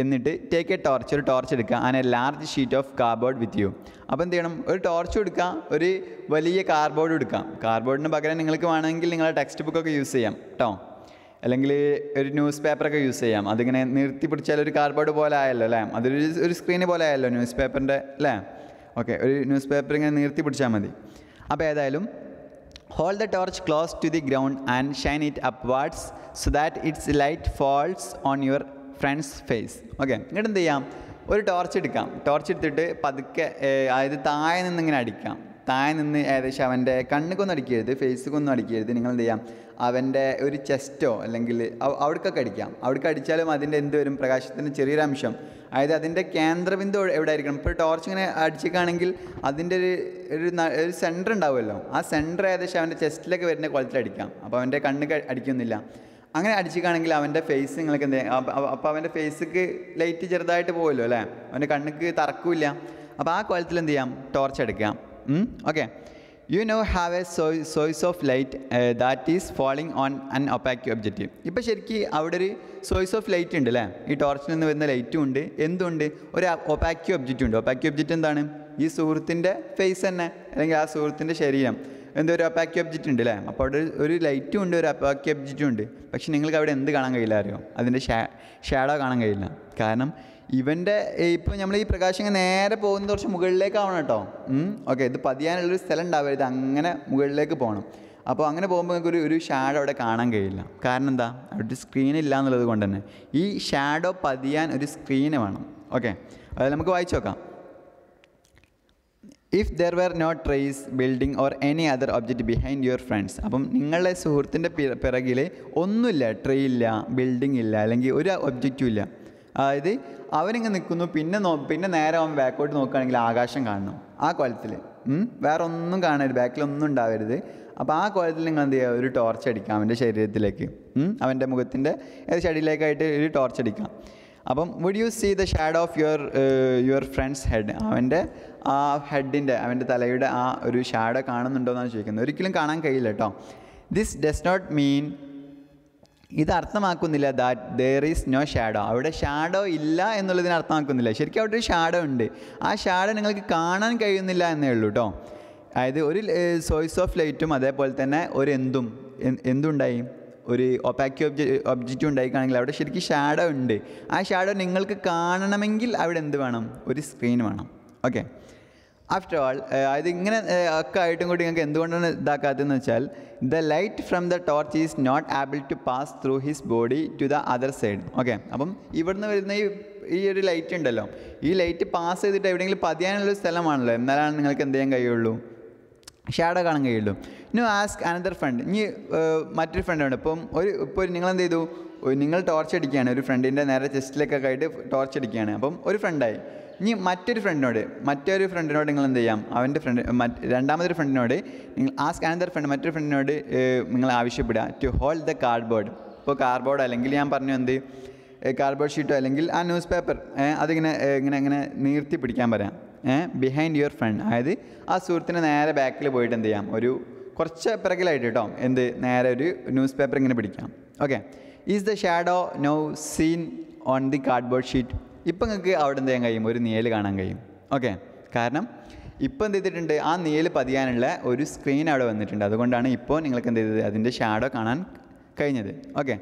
എന്നിട്ട് ടേക്ക് എ ടോർച്ച് ഒരു ടോർച്ച് എടുക്കുക an a large sheet of cardboard with you അപ്പോൾ എന്ത് ചെയ്യണം ഒരു ടോർച്ച് എടുക്കുക ഒരു വലിയ കാർബോർഡ് എടുക്കാം കാർബോർഡിന് പകരം നിങ്ങൾക്ക് വേണമെങ്കിൽ നിങ്ങളുടെ ടെക്സ്റ്റ് ബുക്കൊക്കെ യൂസ് ചെയ്യാം കേട്ടോ അല്ലെങ്കിൽ ഒരു ന്യൂസ് പേപ്പറൊക്കെ യൂസ് ചെയ്യാം അതിങ്ങനെ നിർത്തി പിടിച്ചാൽ ഒരു കാർബോർഡ് പോലെ ആയല്ലോ അല്ലേ അതൊരു ഒരു സ്ക്രീന് പോലെ ആയല്ലോ ന്യൂസ് പേപ്പറിൻ്റെ അല്ലേ ഓക്കെ ഒരു ന്യൂസ് പേപ്പർ ഇങ്ങനെ നിർത്തി പിടിച്ചാൽ മതി അപ്പോൾ ഏതായാലും hold the torch close to the ground and shine it upwards so that its light falls on your friend's face okay എന്നിട്ട് എന്ത് ചെയ്യാം ഒരു ടോർച്ച് എടുക്കാം ടോർച്ച് എടുത്തിട്ട് പതുക്കെ അതായത് താഴെ നിന്നിങ്ങനെ അടിക്കാം താഴെ നിന്ന് ഏകദേശം അവൻ്റെ കണ്ണുക്കൊന്നും അടിക്കരുത് ഫേസിക്കൊന്നും അടിക്കരുത് നിങ്ങൾ എന്ത് ചെയ്യാം അവൻ്റെ ഒരു ചെസ്റ്റോ അല്ലെങ്കിൽ അവിടേക്കൊക്കെ അടിക്കാം അവിടേക്ക് അടിച്ചാലും അതിൻ്റെ എന്ത് വരും പ്രകാശത്തിൻ്റെ ചെറിയൊരംശം അതായത് അതിൻ്റെ കേന്ദ്രബിന്ദു എവിടെ ആയിരിക്കണം ഇപ്പോൾ ടോർച്ച് ഇങ്ങനെ അടിച്ചേക്കാണെങ്കിൽ അതിൻ്റെ ഒരു ഒരു ഒരു സെൻറ്റർ ഉണ്ടാവുമല്ലോ ആ സെൻറ്റർ ഏകദേശം അവൻ്റെ ചെസ്റ്റിലൊക്കെ വരുന്ന കുളത്തിൽ അടിക്കാം അപ്പോൾ അവൻ്റെ കണ്ണ് അടിക്കുന്നില്ല അങ്ങനെ അടിച്ചിക്കാണെങ്കിൽ അവൻ്റെ ഫേസ് നിങ്ങൾക്ക് എന്ത് അപ്പോൾ അവൻ്റെ ഫേസ്ക്ക് ലൈറ്റ് ചെറുതായിട്ട് പോകുമല്ലോ അല്ലേ അവൻ്റെ കണ്ണുക്ക് തറക്കില്ല അപ്പോൾ ആ കോലത്തിൽ എന്ത് ചെയ്യാം ടോർച്ച് എടുക്കാം okay you know have a സോയ് സോയ്സ് of light that is falling on an opaque object ഇപ്പോൾ ശരിക്കും അവിടെ ഒരു സോയ്സ് ഓഫ് ലൈറ്റ് ഉണ്ട് അല്ലേ ഈ ടോർച്ചിൽ നിന്ന് വരുന്ന ലൈറ്റും ഉണ്ട് എന്തുണ്ട് ഒരു ഒപ്പാക്യു ഒബ്ജക്റ്റ് ഉണ്ട് ഒപ്പാക്യു ഒബ്ജക്റ്റ് എന്താണ് ഈ സുഹൃത്തിൻ്റെ ഫേസ് തന്നെ അല്ലെങ്കിൽ ആ സുഹൃത്തിൻ്റെ ശരീരം എന്തോ ഒരു അപ്പാക്കി ഒബ്ജക്റ്റ് ഉണ്ട് അല്ലേ അപ്പോൾ അവിടെ ഒരു ലൈറ്റും ഉണ്ട് ഒരു അപ്പാക്കി ഒബ്ജക്റ്റും ഉണ്ട് പക്ഷെ നിങ്ങൾക്ക് അവിടെ എന്ത് കാണാൻ കഴിയില്ല അറിയോ അതിൻ്റെ ഷാഡോ കാണാൻ കഴിയില്ല കാരണം ഇവൻ്റെ ഇപ്പോൾ നമ്മൾ ഈ പ്രകാശം നേരെ പോകുന്ന കുറച്ച് മുകളിലേക്കാവണം കേട്ടോ ഓക്കെ ഇത് പതിയാനുള്ളൊരു സ്ഥലം ഉണ്ടാവരുത് അങ്ങനെ മുകളിലേക്ക് പോകണം അപ്പോൾ അങ്ങനെ പോകുമ്പോൾ നിങ്ങൾക്ക് ഒരു ഒരു ഷാഡോ അവിടെ കാണാൻ കഴിയില്ല കാരണം എന്താ അവിടെ സ്ക്രീൻ ഇല്ല എന്നുള്ളത് കൊണ്ട് തന്നെ ഈ ഷാഡോ പതിയാൻ ഒരു സ്ക്രീന് വേണം ഓക്കെ അതായത് നമുക്ക് വായിച്ചു നോക്കാം if there were not trees building or any other object behind your friends അപ്പം നിങ്ങളുടെ സുഹൃത്തിൻ്റെ പിറകിൽ ഒന്നുമില്ല ട്രീ ഇല്ല ബിൽഡിംഗ് ഇല്ല അല്ലെങ്കിൽ ഒരു ഒബ്ജക്റ്റും ഇല്ല അതായത് അവനിങ്ങ് നിൽക്കുന്നു പിന്നെ നോ പിന്നെ നേരെ അവൻ ബാക്കോട്ട് നോക്കുകയാണെങ്കിൽ ആകാശം കാണണം ആ കൊലത്തിൽ വേറെ ഒന്നും കാണരുത് ബാക്കിലൊന്നും ഉണ്ടാവരുത് അപ്പോൾ ആ കൊലത്തിൽ നിങ്ങൾ എന്ത് ചെയ്യുക ഒരു ടോർച്ച് അടിക്കാം അവൻ്റെ ശരീരത്തിലേക്ക് അവൻ്റെ മുഖത്തിൻ്റെ ഏത് ചടിയിലേക്കായിട്ട് ഒരു ടോർച്ച് അടിക്കാം അപ്പം would you see the shadow of your your friend's head അവൻ്റെ ആ ഹെഡിൻ്റെ അവൻ്റെ തലയുടെ ആ ഒരു ഷാഡോ കാണുന്നുണ്ടോയെന്നാണ് ചോദിക്കുന്നത് ഒരിക്കലും കാണാൻ കഴിയില്ല കേട്ടോ ദിസ് ഡസ് നോട്ട് മീൻ ഇത് അർത്ഥമാക്കുന്നില്ല that there is no shadow അവിടെ ഷാഡോ ഇല്ല എന്നുള്ളതിന് അർത്ഥമാക്കുന്നില്ല ശരിക്കും അവിടെ ഒരു ഷാഡോ ഉണ്ട് ആ ഷാഡോ നിങ്ങൾക്ക് കാണാൻ കഴിയുന്നില്ല എന്നേ ഉള്ളൂ കേട്ടോ അതായത് ഒരു സോഴ്സ് ഓഫ് ലൈറ്റും അതേപോലെ തന്നെ ഒരു എന്തും എന്തുണ്ടായി ഒരു ഒപ്പാക്കി ഒബ്ജക്റ്റ് ഒബ്ജക്റ്റ് ഉണ്ടായിക്കാണെങ്കിൽ അവിടെ ശരിക്കും ഷാഡോ ഉണ്ട് ആ ഷാഡോ നിങ്ങൾക്ക് കാണണമെങ്കിൽ അവിടെ എന്ത് വേണം ഒരു സ്ക്രീൻ വേണം ഓക്കെ ആഫ്റ്റർ ഓൾ ഇങ്ങനെ ഒക്കെ ആയിട്ടും കൂടി നിങ്ങൾക്ക് എന്തുകൊണ്ടാണ് ഇതാക്കാത്തതെന്ന് വെച്ചാൽ the light from the torch is not able to pass through his body to the other side okay അപ്പം ഇവിടുന്ന് വരുന്ന ഈ ഈ ഒരു ലൈറ്റ് ഉണ്ടല്ലോ ഈ ലൈറ്റ് പാസ് ചെയ്തിട്ട് എവിടെയെങ്കിലും പതിയാനുള്ളൊരു സ്ഥലമാണല്ലോ എന്നാലാണ് നിങ്ങൾക്ക് എന്ത് ചെയ്യാൻ കഴിയുള്ളൂ ഷാഡോ കാണാൻ കഴിയുള്ളൂ ഇനി ആസ്ക് അനദർ ഫ്രണ്ട് ഇനി മറ്റൊരു ഫ്രണ്ടുണ്ട് ഇപ്പം ഒരു ഇപ്പോൾ നിങ്ങൾ എന്ത് ചെയ്തു നിങ്ങൾ ടോർച്ച് അടിക്കുകയാണ് ഒരു ഫ്രണ്ടിൻ്റെ നേരെ ചെസ്റ്റിലേക്കൊക്കെ ആയിട്ട് ടോർച്ച് അടിക്കുകയാണ് അപ്പം ഒരു ഫ്രണ്ടായി ഇനി മറ്റൊരു ഫ്രണ്ടിനോട് മറ്റൊരു ഫ്രണ്ടിനോട് നിങ്ങൾ എന്ത് ചെയ്യാം അവൻ്റെ ഫ്രണ്ട് രണ്ടാമതൊരു ഫ്രണ്ടിനോട് നിങ്ങൾ ആ അനന്തർ ഫ്രണ്ട് മറ്റൊരു ഫ്രണ്ടിനോട് നിങ്ങൾ ആവശ്യപ്പെടുക ടു ഹോൾഡ് ദ കാർഡ്ബോർഡ് ഇപ്പോൾ കാർഡ്ബോർഡ് അല്ലെങ്കിൽ ഞാൻ പറഞ്ഞു എന്ത് കാർഡ്ബോർഡ് ഷീറ്റോ അല്ലെങ്കിൽ ആ ന്യൂസ് പേപ്പർ അതിങ്ങനെ ഇങ്ങനെ ഇങ്ങനെ നീർത്തി പിടിക്കാൻ പറയാം ബിഹൈൻഡ് യുവർ ഫ്രണ്ട് അതായത് ആ സുഹൃത്തിന് നേരെ ബാക്കിൽ പോയിട്ട് എന്ത് ചെയ്യാം ഒരു കുറച്ച് പിറകിലായിട്ട് കേട്ടോ എന്ത് നേരെ ഒരു ന്യൂസ് പേപ്പർ ഇങ്ങനെ പിടിക്കാം okay is the shadow no seen on the cardboard sheet ഇപ്പം നിങ്ങൾക്ക് അവിടെ എന്ത് ചെയ്യാൻ കഴിയും ഒരു നിഴൽ കാണാൻ കഴിയും ഓക്കെ കാരണം ഇപ്പോൾ എന്ത് ചെയ്തിട്ടുണ്ട് ആ നിഴൽ പതിയാനുള്ള ഒരു സ്ക്രീൻ അവിടെ വന്നിട്ടുണ്ട് അതുകൊണ്ടാണ് ഇപ്പോൾ നിങ്ങൾക്ക് എന്ത് ചെയ്തത് അതിൻ്റെ ഷാഡോ കാണാൻ കഴിഞ്ഞത് okay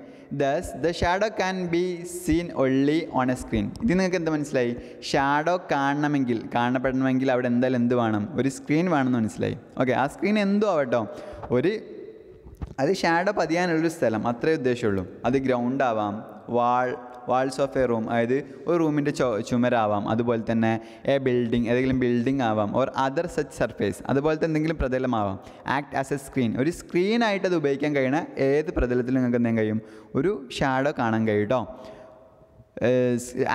thus the shadow can be seen only on a screen ഇത് നിങ്ങൾക്ക് എന്ത് മനസ്സിലായി ഷാഡോ കാണണമെങ്കിൽ കാണപ്പെടണമെങ്കിൽ അവിടെ എന്തായാലും എന്ത് വേണം ഒരു സ്ക്രീൻ വേണമെന്ന് മനസ്സിലായി ഓക്കെ ആ സ്ക്രീൻ എന്തോ ആവട്ടോ ഒരു അത് ഷാഡോ പതിയാനുള്ളൊരു സ്ഥലം അത്രേ ഉദ്ദേശമുള്ളൂ അത് ഗ്രൗണ്ട് ആവാം wall walls of a room അതായത് ഒരു റൂമിൻ്റെ ചുമരാവാം അതുപോലെ തന്നെ എ ബിൽഡിംഗ് ഏതെങ്കിലും ബിൽഡിംഗ് ആവാം ഓർ അതർ സച്ച് സർഫേസ് അതുപോലത്തെ എന്തെങ്കിലും പ്രതലമാവാം ആക്ട് ആസ് എ സ്ക്രീൻ ഒരു സ്ക്രീനായിട്ട് അത് ഉപയോഗിക്കാൻ കഴിയണ ഏത് പ്രതലത്തിലും നിങ്ങൾക്ക് എന്തെങ്കിലും കഴിയും ഒരു ഷാഡോ കാണാൻ കഴിയും കേട്ടോ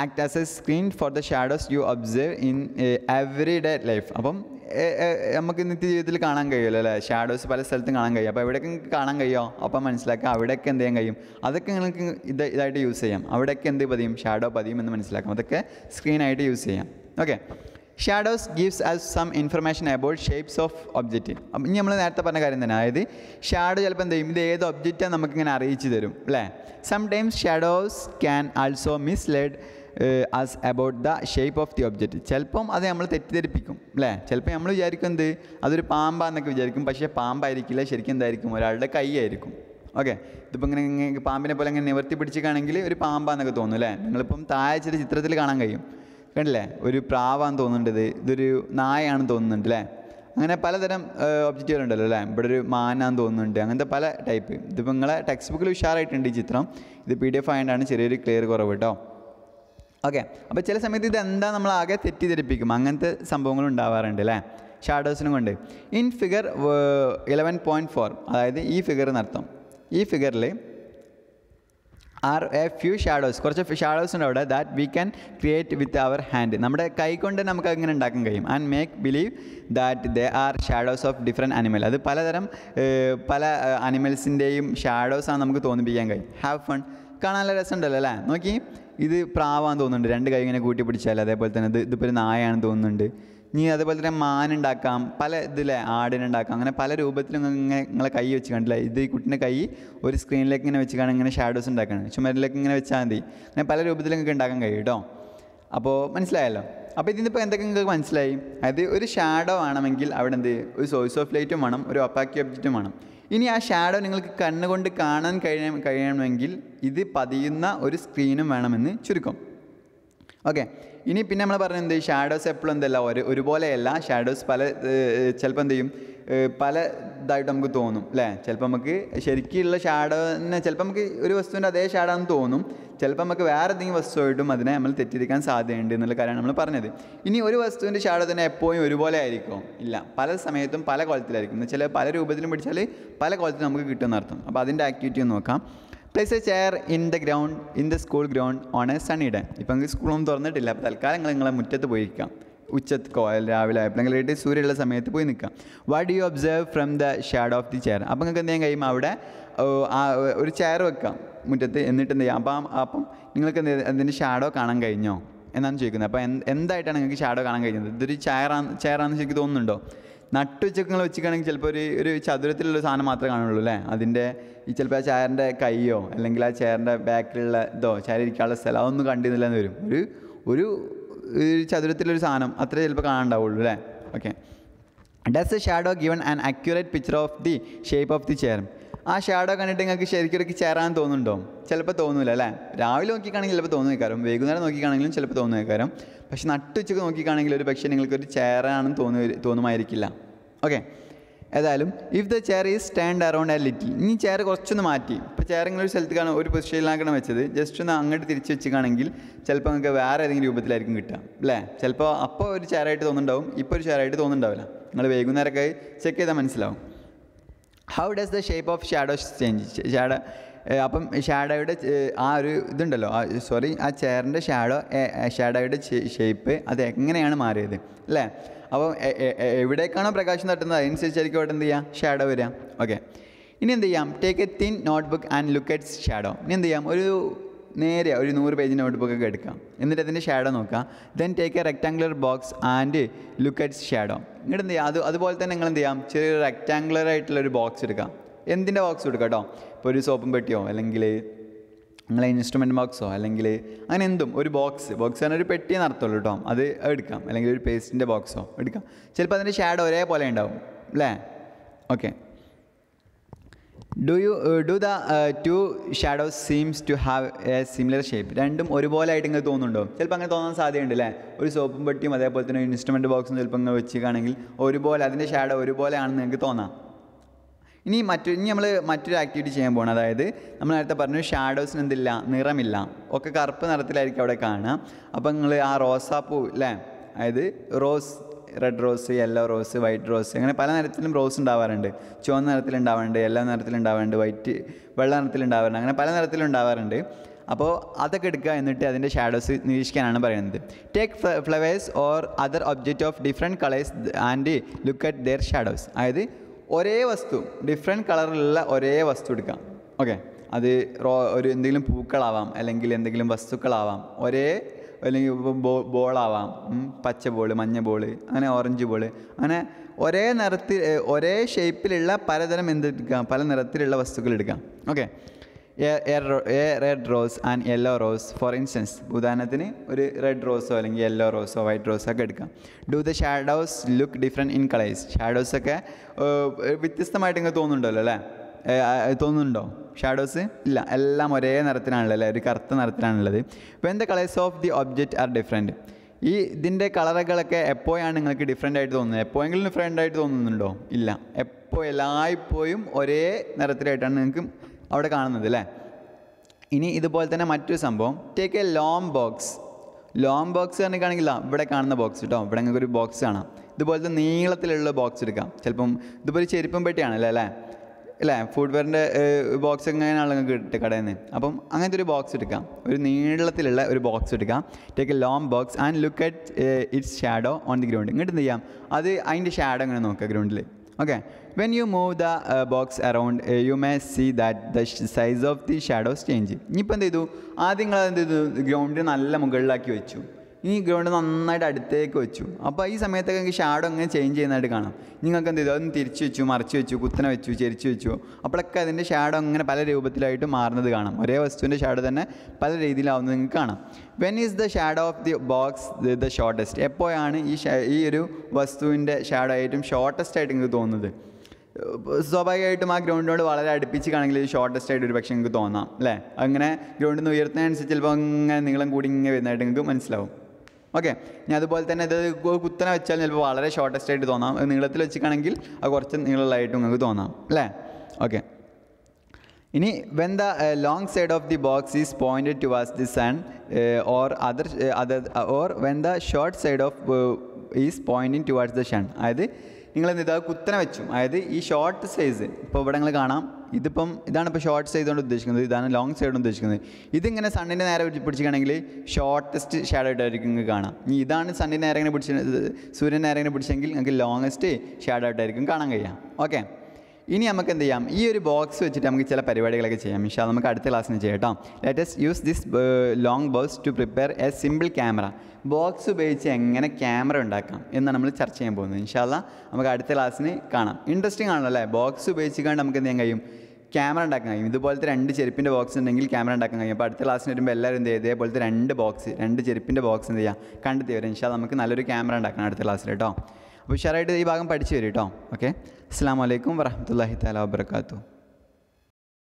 act as a screen for the shadows you observe in everyday life അപ്പം uh, uh, നമുക്ക് നിത്യജീവിതത്തിൽ കാണാൻ കഴിയുമല്ലോ അല്ലേ ഷാഡോസ് പല സ്ഥലത്തും കാണാൻ കഴിയും അപ്പോൾ എവിടെയൊക്കെ കാണാൻ കഴിയുമോ അപ്പം മനസ്സിലാക്കുക അവിടെയൊക്കെ എന്ത് ചെയ്യാൻ കഴിയും അതൊക്കെ നിങ്ങൾക്ക് ഇത് ഇതായിട്ട് യൂസ് ചെയ്യാം അവിടെയൊക്കെ എന്ത് പതിയും ഷാഡോ പതിയും എന്ന് മനസ്സിലാക്കാം അതൊക്കെ സ്ക്രീനായിട്ട് യൂസ് ചെയ്യാം okay shadows gives us some information about shapes of object അപ്പം ഇനി നമ്മൾ നേരത്തെ പറഞ്ഞ കാര്യം തന്നെ അതായത് ഷാഡോ ചിലപ്പോൾ എന്ത് ചെയ്യും ഇത് ഏത് ഒബ്ജക്റ്റാണ് നമുക്കിങ്ങനെ അറിയിച്ചു തരും അല്ലേ sometimes shadows can also mislead us about the shape of the object ചിലപ്പം അത് നമ്മൾ തെറ്റിദ്ധരിപ്പിക്കും അല്ലേ ചിലപ്പോൾ നമ്മൾ വിചാരിക്കും എന്ത് അതൊരു പാമ്പാന്നൊക്കെ വിചാരിക്കും പക്ഷേ പാമ്പായിരിക്കില്ല ശരിക്കും എന്തായിരിക്കും ഒരാളുടെ കൈ ആയിരിക്കും ഓക്കെ ഇതിപ്പോൾ ഇങ്ങനെ പാമ്പിനെ പോലെ ഇങ്ങനെ നിവർത്തി പിടിച്ചിട്ടാണെങ്കിൽ ഒരു പാമ്പാന്നൊക്കെ തോന്നും അല്ലേ നിങ്ങളിപ്പം താഴെ ചില ചിത്രത്തിൽ കാണാൻ കഴിയും കണ്ടില്ലേ ഒരു പ്രാവാന്ന് തോന്നുന്നുണ്ട് ഇതൊരു നായാണെന്ന് തോന്നുന്നുണ്ട് അല്ലേ അങ്ങനെ പലതരം ഒബ്ജക്റ്റുകൾ ഉണ്ടല്ലോ അല്ലേ ഇവിടെ ഒരു മാനാന്ന് തോന്നുന്നുണ്ട് അങ്ങനത്തെ പല ടൈപ്പ് ഇതിപ്പോൾ നിങ്ങളെ ടെക്സ്റ്റ് ബുക്കിൽ ഉഷാറായിട്ടുണ്ട് ഈ ചിത്രം ഇത് പി ഡി എഫ് ആയതുകൊണ്ടാണ് ചെറിയൊരു ക്ലിയർ കുറവ് കേട്ടോ ഓക്കെ അപ്പോൾ ചില സമയത്ത് ഇത് എന്താ നമ്മൾ ആകെ തെറ്റിദ്ധരിപ്പിക്കും അങ്ങനത്തെ സംഭവങ്ങൾ ഉണ്ടാവാറുണ്ട് അല്ലേ ഷാഡോസിനും കൊണ്ട് in figure eleven point four അതായത് ഈ ഫിഗർ എന്നർത്ഥം ഈ ഫിഗറിൽ ആർ എ ഫ്യൂ ഷാഡോസ് കുറച്ച് ഷാഡോസ് ഉണ്ട് അവിടെ that we can create with our hand നമ്മുടെ കൈ കൊണ്ട് നമുക്ക് അങ്ങനെ ഉണ്ടാക്കാൻ കഴിയും and make believe that there are shadows of different animal അത് പലതരം പല അനിമൽസിൻ്റെയും ആണ് നമുക്ക് തോന്നിപ്പിക്കാൻ കഴിയും ഹാവ് ഫൺ കാണാൻ നല്ല രസമുണ്ടല്ലോ അല്ലേ നോക്കി ഇത് പ്രാവാന്ന് തോന്നുന്നുണ്ട് രണ്ട് കൈ ഇങ്ങനെ കൂട്ടി പിടിച്ചാൽ അതേപോലെ തന്നെ ഇത് ഇതിപ്പോൾ ഒരു നായാണെന്ന് തോന്നുന്നുണ്ട് ഇനി അതേപോലെ തന്നെ മാനുണ്ടാക്കാം പല ഇതിലെ ആടിനുണ്ടാക്കാം അങ്ങനെ പല രൂപത്തിലും ഇങ്ങനെ നിങ്ങളെ കൈ വെച്ച് കണ്ടില്ല ഇത് ഈ കുട്ടീൻ്റെ കൈ ഒരു സ്ക്രീനിലേക്ക് ഇങ്ങനെ വെച്ച് കാണാൻ ഇങ്ങനെ ഷാഡോസ് ഉണ്ടാക്കണം ചുമരിലേക്ക് ഇങ്ങനെ വെച്ചാൽ മതി അങ്ങനെ പല രൂപത്തിലൊക്കെ ഉണ്ടാക്കാൻ കഴിയും കേട്ടോ അപ്പോൾ മനസ്സിലായല്ലോ അപ്പോൾ ഇതിനിപ്പോൾ എന്തൊക്കെ നിങ്ങൾക്ക് മനസ്സിലായി അതായത് ഒരു ഷാഡോ ആണെങ്കിൽ അവിടെ എന്ത് ഒരു സോഴ്സ് ഓഫ് ലൈറ്റും വേണം ഒരു ഒപ്പാക്കി ഒബ്ജക്റ്റും വേണം ഇനി ആ ഷാഡോ നിങ്ങൾക്ക് കണ്ണുകൊണ്ട് കാണാൻ കഴിയ കഴിയണമെങ്കിൽ ഇത് പതിയുന്ന ഒരു സ്ക്രീനും വേണമെന്ന് ചുരുക്കം ഓക്കെ ഇനി പിന്നെ നമ്മൾ പറഞ്ഞ എന്ത് ഷാഡോസ് എപ്പോഴും എന്തല്ല ഒരു ഒരുപോലെയല്ല ഷാഡോസ് പല ചിലപ്പോൾ എന്ത് ചെയ്യും പല ഇതായിട്ട് നമുക്ക് തോന്നും അല്ലേ ചിലപ്പോൾ നമുക്ക് ശരിക്കുള്ള ഷാഡോനെ ചിലപ്പോൾ നമുക്ക് ഒരു വസ്തുവിൻ്റെ അതേ ഷാഡോ എന്ന് തോന്നും ചിലപ്പോൾ നമുക്ക് വേറെ എന്തെങ്കിലും വസ്തുവായിട്ടും അതിനെ നമ്മൾ തെറ്റിദ്ധിക്കാൻ സാധ്യതയുണ്ട് എന്നുള്ള കാര്യമാണ് നമ്മൾ പറഞ്ഞത് ഇനി ഒരു വസ്തുവിൻ്റെ ഷാഡോ തന്നെ എപ്പോഴും ഒരുപോലെ ആയിരിക്കും ഇല്ല പല സമയത്തും പല കോലത്തിലായിരിക്കും എന്ന് വെച്ചാൽ പല രൂപത്തിലും പിടിച്ചാൽ പല കോലത്തിലും നമുക്ക് കിട്ടുന്ന അർത്ഥം അപ്പോൾ അതിൻ്റെ ആക്ടിവിറ്റി നോക്കാം place a chair in the ground in the school ground on a sunny day ഇപ്പം നിങ്ങൾക്ക് സ്കൂളൊന്നും തുറന്നിട്ടില്ല അപ്പോൾ തൽക്കാലം നിങ്ങൾ നിങ്ങളെ മുറ്റത്ത് പോയി പോയിരിക്കാം ഉച്ചക്കോ രാവിലെ ആയപ്പോഴെങ്കിൽ ഇട്ട് സൂര്യനുള്ള സമയത്ത് പോയി നിൽക്കാം what you observe from the shade of the chair അപ്പം നിങ്ങൾക്ക് എന്ത് ചെയ്യാൻ കഴിയും അവിടെ ആ ഒരു ചെയർ വെക്കാം മുറ്റത്ത് എന്നിട്ട് എന്ത് ചെയ്യാം അപ്പം അപ്പം നിങ്ങൾക്ക് എന്ത് അതിൻ്റെ ഷാഡോ കാണാൻ കഴിഞ്ഞോ എന്നാണ് ചോദിക്കുന്നത് അപ്പോൾ എന്തായിട്ടാണ് നിങ്ങൾക്ക് ഷാഡോ കാണാൻ കഴിഞ്ഞത് ഇതൊരു ചെയറാണ് ചെയറാണെന്ന് ശരിക്കും തോന്നുന്നുണ്ടോ നട്ടുച്ചക്കങ്ങൾ വെച്ചിക്കാണെങ്കിൽ ചിലപ്പോൾ ഒരു ഒരു ചതുരത്തിലുള്ള സാധനം മാത്രമേ കാണുള്ളൂ അല്ലേ അതിൻ്റെ ഈ ചിലപ്പോൾ ആ ചേറിൻ്റെ കൈയോ അല്ലെങ്കിൽ ആ ചേറിൻ്റെ ബാക്കിലുള്ള ഇതോ ചേർ ഇരിക്കാനുള്ള സ്ഥലം അതൊന്നും കണ്ടിരുന്നില്ല എന്ന് വരും ഒരു ഒരു ഒരു ചതുരത്തിലൊരു സാധനം അത്രേ ചിലപ്പോൾ കാണാണ്ടാവുള്ളൂ അല്ലേ okay does a shadow given an accurate picture of the shape of the chair ആ ഷാഡോ കണ്ടിട്ട് നിങ്ങൾക്ക് ശരിക്കും ഇടയ്ക്ക് ചേരാൻ തോന്നുന്നുണ്ടോ ചിലപ്പോൾ തോന്നില്ല അല്ലേ രാവിലെ നോക്കിക്കാണെങ്കിൽ ചിലപ്പോൾ തോന്നുന്നേക്കാരും വൈകുന്നേരം നോക്കിക്കാണെങ്കിലും ചിലപ്പോൾ തോന്നുന്നേക്കാരും പക്ഷെ നട്ടുച്ചക്ക് നോക്കിക്കാണെങ്കിൽ ഒരു പക്ഷേ നിങ്ങൾക്കൊരു ചെയറാണെന്ന് തോന്നു തോന്നുമായിരിക്കില്ല ഓക്കെ ഏതായാലും if the chair is stand around a little ഇനി ചെയർ കുറച്ചൊന്ന് മാറ്റി ഇപ്പോൾ ചെയർ നിങ്ങളൊരു സ്ഥലത്തേക്കാണ് ഒരു പൊസിഷനിലാക്കണം വെച്ചത് ജസ്റ്റ് ഒന്ന് അങ്ങോട്ട് തിരിച്ച് വെച്ചിക്കാണെങ്കിൽ ചിലപ്പോൾ നിങ്ങൾക്ക് വേറെ ഏതെങ്കിലും രൂപത്തിലായിരിക്കും കിട്ടുക അല്ലേ ചിലപ്പോൾ അപ്പോൾ ഒരു ചെയറായിട്ട് തോന്നുന്നുണ്ടാവും ഇപ്പോൾ ഒരു ചെയറായിട്ട് തോന്നുന്നുണ്ടാവില്ല നിങ്ങൾ വൈകുന്നേരമൊക്കെ ചെക്ക് ചെയ്താൽ മനസ്സിലാവും how does the shape of shadows change shadow അപ്പം ഷാഡോയുടെ ആ ഒരു ഇതുണ്ടല്ലോ സോറി ആ ചെയറിൻ്റെ ഷാഡോ ഷാഡോയുടെ ഷേപ്പ് അത് എങ്ങനെയാണ് മാറിയത് അല്ലേ അപ്പം എവിടേക്കാണോ പ്രകാശം തട്ടുന്നത് അതിനനുസരിച്ചായിരിക്കും അവിടെ എന്ത് ചെയ്യാം ഷാഡോ വരിക ഓക്കെ ഇനി എന്ത് ചെയ്യാം take a thin notebook and look at shadow ഇനി എന്ത് ചെയ്യാം ഒരു നേരെ ഒരു നൂറ് പേജ് നോട്ട് ബുക്കൊക്കെ എടുക്കാം എന്നിട്ട് അതിൻ്റെ ഷാഡോ നോക്കുക then take a rectangular box and look at its shadow ഇങ്ങോട്ട് എന്ത് ചെയ്യാം അത് അതുപോലെ തന്നെ നിങ്ങൾ എന്ത് ചെയ്യാം ചെറിയൊരു റെക്ടാംഗുലർ ആയിട്ടുള്ള ഒരു ബോക്സ് എടുക്കാം എന്തിൻ്റെ ബോക്സ് എടുക്കാം കേട്ടോ ഇപ്പോൾ ഒരു സോപ്പും പെട്ടിയോ അല്ലെങ്കിൽ നിങ്ങളെ ഇൻസ്ട്രുമെൻ്റ് ബോക്സോ അല്ലെങ്കിൽ അങ്ങനെ എന്തും ഒരു ബോക്സ് ബോക്സ് തന്നെ ഒരു പെട്ടി നടത്തുള്ളൂ കേട്ടോ അത് എടുക്കാം അല്ലെങ്കിൽ ഒരു പേസ്റ്റിൻ്റെ ബോക്സോ എടുക്കാം ചിലപ്പോൾ അതിൻ്റെ ഷാഡോ ഒരേപോലെ ഉണ്ടാവും അല്ലേ okay do you do the two shadows seems to have a similar shape രണ്ടും ഒരുപോലെ ആയിട്ട് ഇങ്ങനെ തോന്നുന്നുണ്ടോ ചിലപ്പോൾ അങ്ങനെ തോന്നാൻ സാധ്യതയുണ്ട് അല്ലേ ഒരു സോപ്പും പെട്ടിയും അതേപോലെ തന്നെ ഒരു ഇൻസ്ട്രുമെൻറ്റ് ബോക്സും ചിലപ്പോൾ ഇങ്ങനെ വെച്ചുകയാണെങ്കിൽ ഒരുപോലെ അതിൻ്റെ ഷാഡോ ഒരുപോലെയാണെന്ന് നിങ്ങൾക്ക് തോന്നാം ഇനി മറ്റു ഇനി നമ്മൾ മറ്റൊരു ആക്ടിവിറ്റി ചെയ്യാൻ പോകണം അതായത് നമ്മൾ നേരത്തെ പറഞ്ഞു ഷാഡോസിന് എന്തില്ല നിറമില്ല ഒക്കെ കറുപ്പ് നിറത്തിലായിരിക്കും അവിടെ കാണുക അപ്പം നിങ്ങൾ ആ റോസാപ്പൂ അല്ലേ അതായത് rose red rose yellow rose white rose അങ്ങനെ പല നിറത്തിലും റോസ് ഉണ്ടാവാറുണ്ട് ചുവന്ന നിറത്തിലുണ്ടാവാറുണ്ട് യെല്ലോ നിറത്തിലുണ്ടാവാറുണ്ട് വൈറ്റ് വെള്ള നിറത്തിലുണ്ടാവാറുണ്ട് അങ്ങനെ പല നിറത്തിലുണ്ടാവാറുണ്ട് അപ്പോൾ അതൊക്കെ എടുക്കുക എന്നിട്ട് അതിൻ്റെ ഷാഡോസ് നിരീക്ഷിക്കാനാണ് പറയുന്നത് take flowers or other object of different colours and look at their shadows അതായത് ഒരേ വസ്തു ഡിഫറെൻറ്റ് കളറിലുള്ള ഒരേ വസ്തു എടുക്കാം ഓക്കെ അത് റോ ഒരു എന്തെങ്കിലും പൂക്കളാവാം അല്ലെങ്കിൽ എന്തെങ്കിലും വസ്തുക്കളാവാം ഒരേ അല്ലെങ്കിൽ ബോ ബോളാവാം പച്ച ബോൾ മഞ്ഞ ബോൾ അങ്ങനെ ഓറഞ്ച് ബോൾ അങ്ങനെ ഒരേ നിറത്തിൽ ഒരേ ഷേപ്പിലുള്ള പലതരം എന്തെടുക്കാം പല നിറത്തിലുള്ള വസ്തുക്കൾ എടുക്കാം okay red rose and yellow rose for instance ഉദാഹരണത്തിന് ഒരു റെഡ് റോസോ അല്ലെങ്കിൽ യെല്ലോ റോസോ വൈറ്റ് റോസോ ഒക്കെ എടുക്കാം do the shadows look different in colours ഷാഡോസൊക്കെ വ്യത്യസ്തമായിട്ട് ഇങ്ങനെ തോന്നുന്നുണ്ടല്ലോ അല്ലേ തോന്നുന്നുണ്ടോ ഷാഡോസ് ഇല്ല എല്ലാം ഒരേ നിറത്തിലാണുള്ളത് ഒരു കറുത്ത നിറത്തിലാണുള്ളത് when the colours of the object are different ഈ ഇതിൻ്റെ കളറുകളൊക്കെ എപ്പോഴാണ് നിങ്ങൾക്ക് ഡിഫറെൻ്റ് ആയിട്ട് തോന്നുന്നത് എപ്പോഴെങ്കിലും ഡിഫറെൻ്റ് ആയിട്ട് തോന്നുന്നുണ്ടോ ഇല്ല എപ്പോൾ എല്ലായ്പ്പോഴും ഒരേ നിറത്തിലായിട്ടാണ് നിങ്ങൾക്ക് അവിടെ കാണുന്നത് അല്ലേ ഇനി ഇതുപോലെ തന്നെ മറ്റൊരു സംഭവം take a long box long box കണ്ടിട്ടാണെങ്കിൽ ഇവിടെ കാണുന്ന ബോക്സ് കേട്ടോ ഇവിടെ നിങ്ങൾക്ക് ഒരു ബോക്സ് കാണാം ഇതുപോലത്തെ നീളത്തിലുള്ള ബോക്സ് എടുക്കാം ചിലപ്പം ഇതുപോലെ ചെരുപ്പം പെട്ടിയാണല്ലേ അല്ലേ ഫുഡ് വെയറിൻ്റെ ബോക്സ് എങ്ങനെയാണ് നിങ്ങൾക്ക് കിട്ടുക കടയിൽ നിന്ന് അപ്പം അങ്ങനത്തെ ഒരു ബോക്സ് എടുക്കാം ഒരു നീളത്തിലുള്ള ഒരു ബോക്സ് എടുക്കാം take a long box and look at its shadow on the ground ഇങ്ങോട്ട് എന്ത് ചെയ്യാം അത് അതിൻ്റെ ഷാഡോ അങ്ങനെ നോക്കുക ഗ്രൗണ്ടിൽ okay when you move the box around you may see that the size of the shadows change ഇനിയിപ്പോൾ എന്ത് ചെയ്തു ആദ്യം നിങ്ങൾ ചെയ്തു ഗ്രൗണ്ട് നല്ല മുകളിലാക്കി വെച്ചു ഇനി ഗ്രൗണ്ട് നന്നായിട്ട് അടുത്തേക്ക് വെച്ചു അപ്പോൾ ഈ സമയത്തൊക്കെ എനിക്ക് ഷാഡോ അങ്ങനെ ചേഞ്ച് ചെയ്യുന്നതായിട്ട് കാണാം നിങ്ങൾക്ക് എന്ത് ചെയ്തു അതൊന്ന് തിരിച്ചു വെച്ചു മറിച്ച് വെച്ചു കുത്തനെ വെച്ചു ചെരിച്ചു വെച്ചു അപ്പോഴൊക്കെ അതിൻ്റെ ഷാഡോ അങ്ങനെ പല രൂപത്തിലായിട്ട് മാറുന്നത് കാണാം ഒരേ വസ്തുവിൻ്റെ ഷാഡോ തന്നെ പല രീതിയിലാവുന്നത് നിങ്ങൾക്ക് കാണാം when is the shadow of the box the shortest എപ്പോഴാണ് ഈ ഈ ഒരു വസ്തുവിൻ്റെ ഷാഡോ ഏറ്റവും ഷോർട്ടസ്റ്റ് ആയിട്ട് നിങ്ങൾക്ക് തോന്നുന്നത് സ്വാഭാവികമായിട്ടും ആ ഗ്രൗണ്ടിനോട് വളരെ അടുപ്പിച്ച് കാണെങ്കിൽ ഷോർട്ടസ്റ്റ് ആയിട്ട് ഒരു പക്ഷെ നിങ്ങൾക്ക് തോന്നാം അല്ലേ അങ്ങനെ ഗ്രൗണ്ടിൽ നിന്ന് ഉയർത്തുന്നതിനനുസരിച്ച് ചിലപ്പോൾ അങ്ങനെ നീളം കൂടി ഇങ്ങനെ വരുന്നതായിട്ട് നിങ്ങൾക്ക് മനസ്സിലാവും ഓക്കെ ഞാൻ അതുപോലെ തന്നെ ഇത് കുത്തനെ വെച്ചാൽ ചിലപ്പോൾ വളരെ ഷോർട്ടസ്റ്റ് ആയിട്ട് തോന്നാം നീളത്തിൽ വെച്ചിട്ടാണെങ്കിൽ അത് കുറച്ച് നീളമുള്ളതായിട്ട് നിങ്ങൾക്ക് തോന്നാം അല്ലേ ഓക്കെ ഇനി when the long side of the box is pointed to was the sun or other other or when the short side of is pointing towards the sun അതായത് നിങ്ങൾ എന്ത് കുത്തനെ വെച്ചു അതായത് ഈ ഷോർട്ട് സൈസ് ഇപ്പോൾ ഇവിടെ നിങ്ങൾ കാണാം ഇതിപ്പം ഇതാണ് ഇപ്പോൾ ഷോർട്ട് ചെയ്തുകൊണ്ട് ഉദ്ദേശിക്കുന്നത് ഇതാണ് ലോങ് സൈഡുകൊണ്ട് ഉദ്ദേശിക്കുന്നത് ഇതിങ്ങനെ സണ്ണിൻ്റെ നേരെ പിടിച്ചിരിക്കുകയാണെങ്കിൽ ഷോർട്ടസ്റ്റ് ഷാഡോ ആയിട്ടായിരിക്കും നിങ്ങൾക്ക് കാണാം ഇനി ഇതാണ് സണ്ണിൻ്റെ നേരെ ഇങ്ങനെ പിടിച്ചത് സൂര്യൻ നേരെ ഇങ്ങനെ പിടിച്ചെങ്കിൽ നിങ്ങൾക്ക് ലോങ്ങസ്റ്റ് ഷാഡോ ആയിട്ടായിരിക്കും കാണാൻ കഴിയാം ഓക്കെ ഇനി നമുക്ക് എന്ത് ചെയ്യാം ഈ ഒരു ബോക്സ് വെച്ചിട്ട് നമുക്ക് ചില പരിപാടികളൊക്കെ ചെയ്യാം ഇഷാ നമുക്ക് അടുത്ത ക്ലാസ്സിന് ചെയ്യാം കേട്ടോ let's use this long box to prepare a simple camera box ഉപയോഗിച്ച് എങ്ങനെ ക്യാമറ ഉണ്ടാക്കാം എന്നാണ് നമ്മൾ ചർച്ച ചെയ്യാൻ പോകുന്നത് ഇൻഷാല്ല നമുക്ക് അടുത്ത ക്ലാസ്സിന് കാണാം ഇൻട്രസ്റ്റിംഗ് ആണല്ലോ അല്ലേ ബോക്സ് ഉപയോഗിച്ചുകൊണ്ട് നമുക്ക് എന്ത് കഴിയും ക്യാമറ ഉണ്ടാക്കാൻ കഴിയും ഇതുപോലത്തെ രണ്ട് ചെരുപ്പിൻ്റെ ബോക്സ് ഉണ്ടെങ്കിൽ ക്യാമറ ഉണ്ടാക്കാൻ കഴിയും അപ്പോൾ അടുത്ത ക്ലാസ്സിന് വരുമ്പോൾ എല്ലാവരും എന്ത് ചെയ്യുക ഇതേപോലത്തെ രണ്ട് ബോക്സ് രണ്ട് ചെരുപ്പിൻ്റെ ബോക്സ് എന്ത് ചെയ്യാം കണ്ടെത്തി വരും ഇൻഷാല്ല നമുക്ക് നല്ലൊരു ക്യാമറ ഉണ്ടാക്കണം അടുത്ത ക്ലാസ്സിൽ കേട്ടോ അപ്പോൾ ഉഷാറായിട്ട് ഈ ഭാഗം പഠിച്ചു വരും കേട്ടോ ഓക്കെ അസ്സാം വലൈക്കും വറഹമത്തല്ലാഹി താല വാബർക്കാത്തു